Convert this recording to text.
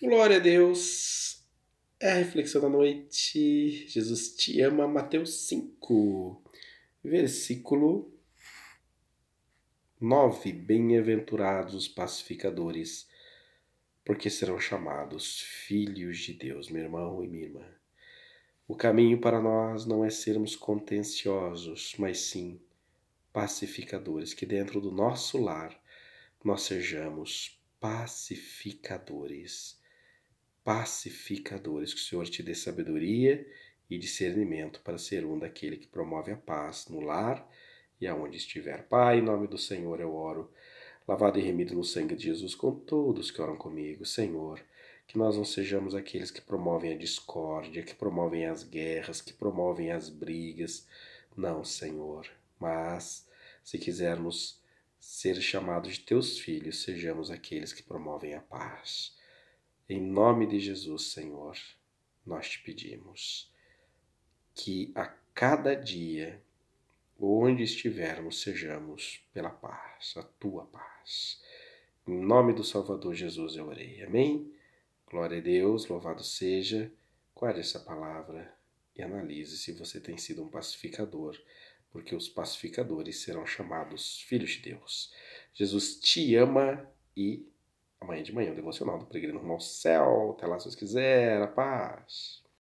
Glória a Deus. É a reflexão da noite. Jesus te ama, Mateus 5, versículo 9. Bem-aventurados os pacificadores, porque serão chamados filhos de Deus, meu irmão e minha irmã. O caminho para nós não é sermos contenciosos, mas sim pacificadores, que dentro do nosso lar nós sejamos pacificadores pacificadores. Que o Senhor te dê sabedoria e discernimento para ser um daquele que promove a paz no lar e aonde estiver. Pai, em nome do Senhor eu oro, lavado e remido no sangue de Jesus, com todos que oram comigo, Senhor. Que nós não sejamos aqueles que promovem a discórdia, que promovem as guerras, que promovem as brigas. Não, Senhor. Mas, se quisermos ser chamados de teus filhos, sejamos aqueles que promovem a paz. Em nome de Jesus, Senhor, nós te pedimos que a cada dia, onde estivermos, sejamos pela paz, a tua paz. Em nome do Salvador Jesus eu orei. Amém? Glória a Deus, louvado seja. Guarde essa palavra e analise se você tem sido um pacificador, porque os pacificadores serão chamados filhos de Deus. Jesus te ama e Amanhã de manhã, o devocional do Peregrino rumo ao céu. Até lá, se vocês quiser. A paz.